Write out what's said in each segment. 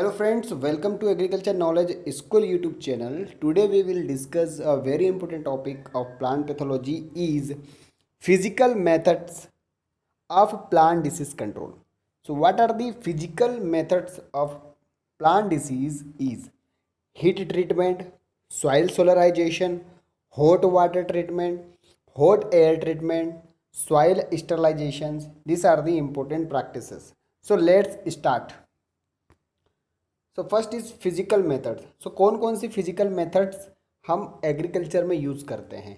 hello friends welcome to agriculture knowledge school youtube channel today we will discuss a very important topic of plant pathology is physical methods of plant disease control so what are the physical methods of plant disease is heat treatment soil solarization hot water treatment hot air treatment soil sterilizations these are the important practices so let's start so first is physical methods so कौन कौन सी physical methods हम agriculture में use करते हैं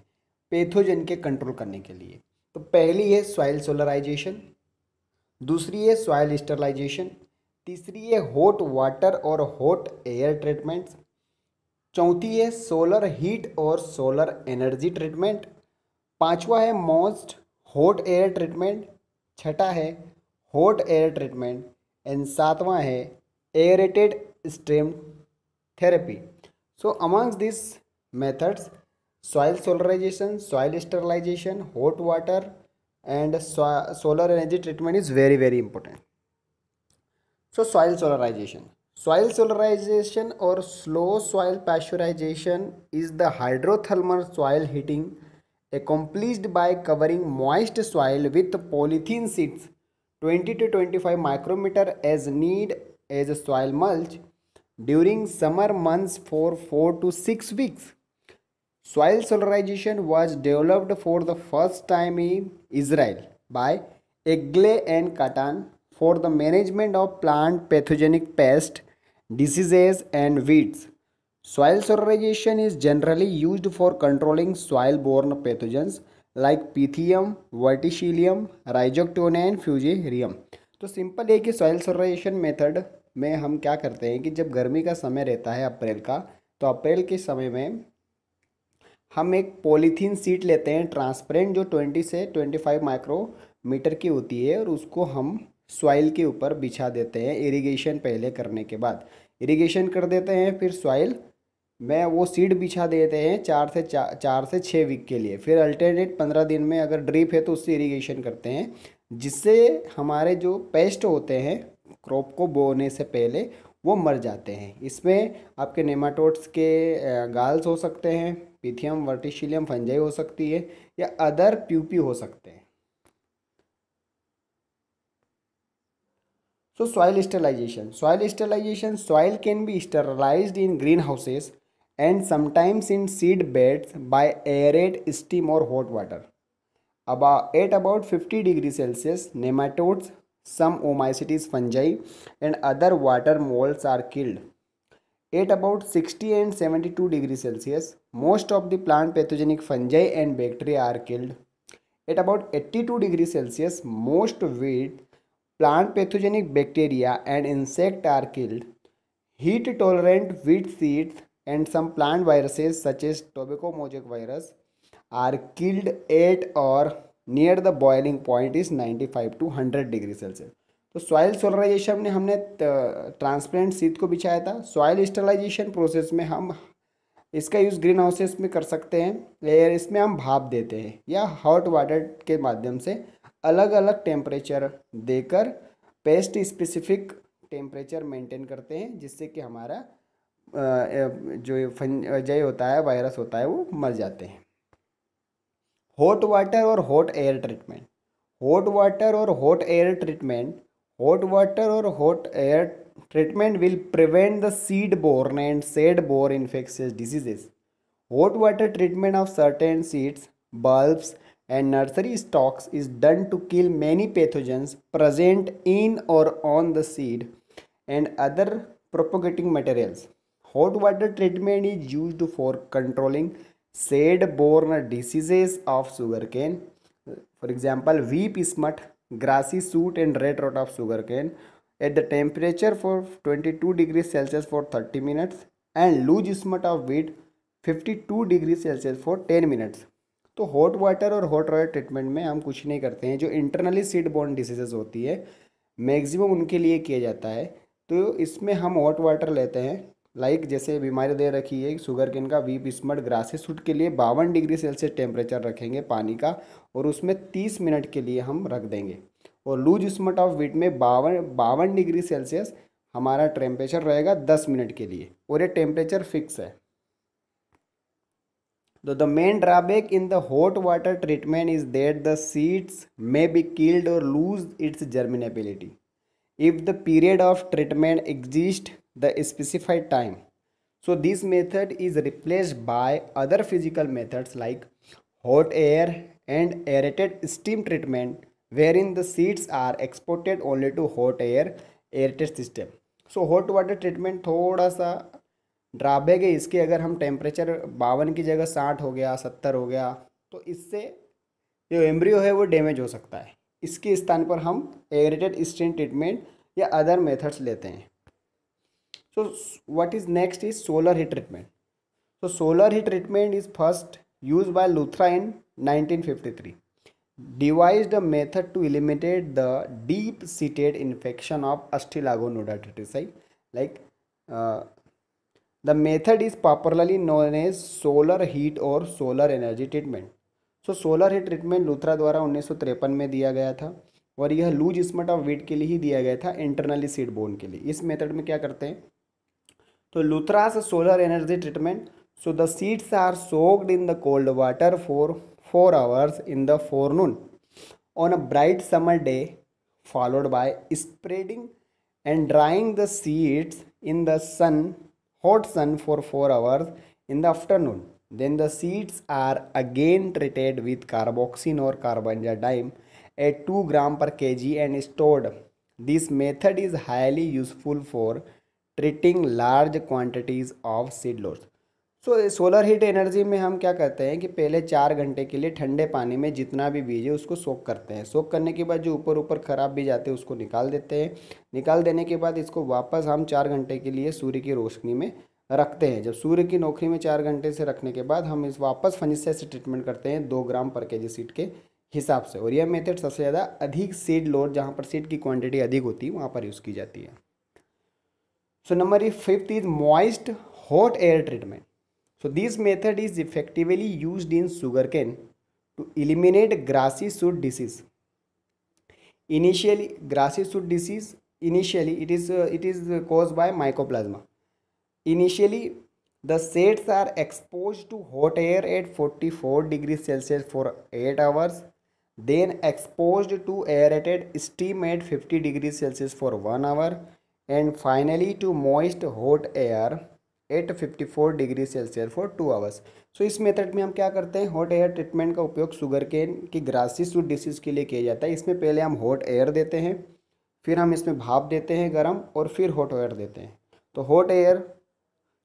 pathogen के control करने के लिए तो पहली है सॉइल सोलराइजेशन दूसरी है सॉइल स्टरलाइजेशन तीसरी है हॉट वाटर और हॉट एयर ट्रीटमेंट्स चौथी है सोलर हीट और सोलर एनर्जी ट्रीटमेंट पांचवा है मोस्ट हॉट एयर ट्रीटमेंट छठा है हॉट एयर ट्रीटमेंट एंड सातवां है aerated stem therapy. So amongst these methods, soil solarization, soil sterilization, hot water and so solar energy treatment is very very important. So soil solarization. Soil solarization or slow soil pasteurization is the hydrothermal soil heating accomplished by covering moist soil with polythene sheets 20 to 25 micrometer as need as a soil mulch during summer months for 4 to 6 weeks. Soil solarization was developed for the first time in Israel by Egle and Katan for the management of plant pathogenic pests, diseases and weeds. Soil solarization is generally used for controlling soil-borne pathogens like Pythium, Verticillium, Rhizoctonia, and Fusarium. तो simple है कि soil सोराइजेशन method में हम क्या करते हैं कि जब गर्मी का समय रहता है अप्रैल का तो अप्रैल के समय में हम एक पॉलीथीन सीट लेते हैं ट्रांसपेरेंट जो ट्वेंटी से ट्वेंटी फाइव माइक्रोमीटर की होती है और उसको हम सॉइल के ऊपर बिछा देते हैं इरिगेशन पहले करने के बाद इरिगेशन कर देते हैं फिर सॉइल में वो सीड बिछा देते हैं चार से चा, चार से छः वीक के लिए फिर अल्टरनेट पंद्रह दिन में अगर ड्रिप है तो उससे इरिगेशन करते हैं जिससे हमारे जो पेस्ट होते हैं क्रॉप को बोने से पहले वो मर जाते हैं इसमें आपके नेमाटोड्स के गाल्स हो सकते हैं पिथियम वर्टिशिलियम फंजाई हो सकती है या अदर प्यूपी हो सकते हैं so soil sterilization soil sterilization soil can be sterilized in green houses and sometimes in seed beds by aerate steam और hot water at about 50 degrees celsius nematodes some omycetes fungi and other water molds are killed at about 60 and 72 degrees celsius most of the plant pathogenic fungi and bacteria are killed at about 82 degrees celsius most wheat plant pathogenic bacteria and insect are killed heat tolerant wheat seeds and some plant viruses such as tobacco mosaic virus are killed at और near the boiling point is ninety five to hundred degree Celsius तो soil solarization में हमने transparent seat को बिछाया था soil sterilisation process में हम इसका यूज़ ग्रीन हाउसेस में कर सकते हैं या इसमें हम भाप देते हैं या हॉट वाटर के माध्यम से अलग अलग टेम्परेचर देकर पेस्ट स्पेसिफिक टेम्परेचर मेंटेन करते हैं जिससे कि हमारा जो जय होता है वायरस होता है वो मर जाते हैं Hot water or hot air treatment. Hot water or hot air treatment. Hot water or hot air treatment will prevent the seed borne and seed borne infectious diseases hot water treatment of certain seeds bulbs and nursery stocks is done to kill many pathogens present in or on the seed and other propagating materials hot water treatment is used for controlling seed borne diseases of sugar cane for example whip smut grassy shoot and red rot of sugar cane at the temperature for twenty two degree Celsius for thirty minutes and loose smut of wheat fifty two degree Celsius for ten minutes तो hot water और hot royal treatment में हम कुछ नहीं करते हैं जो internally seed born diseases होती है मैक्सिमम उनके लिए किया जाता है तो इसमें हम हॉट वाटर लेते हैं लाइक जैसे बीमारी दे रखी है शुगर केन का वीप स्मर्ट ग्रासेस सूट के लिए बावन डिग्री सेल्सियस टेम्परेचर रखेंगे पानी का और उसमें तीस मिनट के लिए हम रख देंगे और लूज स्मर्ट ऑफ वीट में बावन बावन डिग्री सेल्सियस हमारा टेम्परेचर रहेगा दस मिनट के लिए और ये टेम्परेचर फिक्स है तो the main drawback in the hot water treatment is that the seeds may be killed और lose its germinability if the period of treatment exist the specified time so this method is replaced by other physical methods like hot air and aerated steam treatment wherein the seeds are exported only to hot air aerated system so hot water treatment thoda sa drawback है इसके अगर हम temperature बावन की जगह साठ हो गया सत्तर हो गया तो इससे जो एम्ब्रियो है वो डैमेज हो सकता है इसके स्थान पर हम एग्रेटेड स्टेन ट्रीटमेंट या अदर मेथड्स लेते हैं so what is next is solar heat treatment so solar heat treatment is first used by luthra in 1953 devised a method to eliminate the deep seated infection of astilagonoda tetracyte like uh, the method is popularly known as solar heat or solar energy treatment so solar heat treatment Luthra द्वारा उन्नीस में दिया गया था और यह loose smut of weight के लिए ही दिया गया था इंटरनली सीड बोन के लिए इस मेथड में क्या करते हैं तो Luthra's solar energy treatment. So the seeds are soaked in the cold water for 4 hours in the forenoon on a bright summer day followed by spreading and drying the seeds in the sun hot sun for 4 hours in the afternoon then the seeds are again treated with carboxin or carbazidime at 2 gram per kg and stored this method is highly useful for treating large quantities of seed loads so solar heat energy में हम क्या करते हैं कि पहले चार घंटे के लिए ठंडे पानी में जितना भी बीज है उसको सोख करते हैं सोख करने के बाद जो ऊपर ऊपर ख़राब बीज आते हैं उसको निकाल देते हैं निकाल देने के बाद इसको वापस हम चार घंटे के लिए सूर्य की रोशनी में रखते हैं जब सूर्य की नौकरी में चार घंटे से रखने के बाद हम इस वापस फनिस्या से ट्रीटमेंट करते हैं दो ग्राम पर के जी सीट के हिसाब से और यह मेथड सबसे ज़्यादा अधिक सीड लोड जहाँ पर सीड की क्वांटिटी अधिक होती है वहाँ पर यूज़ की जाती है So number fifth is moist hot air treatment. So this method is effectively used in sugarcane to eliminate grassy shoot disease. Initially, grassy shoot disease initially it is uh, it is uh, caused by mycoplasma. Initially, the seeds are exposed to hot air at 44 degrees Celsius for 8 hours, then exposed to aerated steam at 50 degrees Celsius for 1 hour and finally to moist hot air at fifty four degree Celsius for two hours so इस method में हम क्या करते हैं hot air treatment का उपयोग sugar cane की ग्रासिस suit disease के लिए किया जाता है इसमें पहले हम हॉट एयर देते हैं फिर हम इसमें भाप देते हैं गर्म और फिर हॉट एयर देते हैं तो हॉट एयर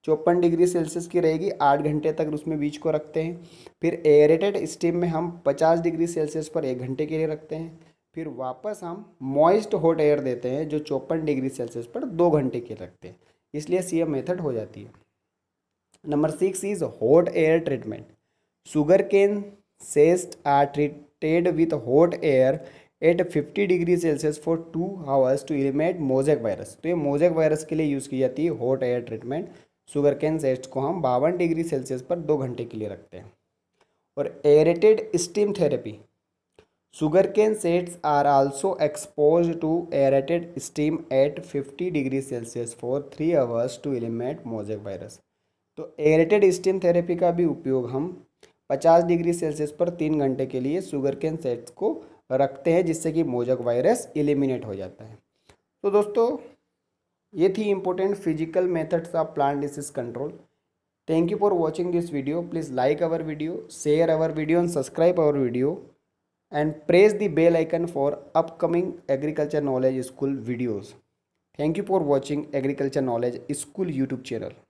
चौपन डिग्री सेल्सियस की रहेगी आठ घंटे तक उसमें बीज को रखते हैं फिर एयरेटेड स्टीम में हम पचास डिग्री सेल्सियस पर एक घंटे के लिए रखते हैं फिर वापस हम मॉइस्ट हॉट एयर देते हैं जो चौपन डिग्री सेल्सियस पर दो घंटे के रखते हैं इसलिए सी एम मेथड हो जाती है number six is hot air treatment sugar cane setts are treated with hot air at fifty degree Celsius for two hours to eliminate mosaic virus तो ये मोजेक वायरस के लिए यूज़ की जाती है hot air treatment sugarcane sets को हम बावन डिग्री सेल्सियस पर दो घंटे के लिए रखते हैं और aerated steam therapy sugar sugarcane sets are also expose to aerated steam at 50 degree Celsius for three hours to eliminate mosaic virus तो एरेटेड स्टीम थेरेपी का भी उपयोग हम 50 डिग्री सेल्सियस पर तीन घंटे के लिए शुगर केन सेट्स को रखते हैं जिससे कि मोजक वायरस इलिमिनेट हो जाता है तो दोस्तों ये थी important physical methods of plant disease control thank you for watching this video please like our video share our video and subscribe our video and press the bell icon for upcoming agriculture knowledge school videos. Thank you for watching agriculture knowledge school YouTube channel.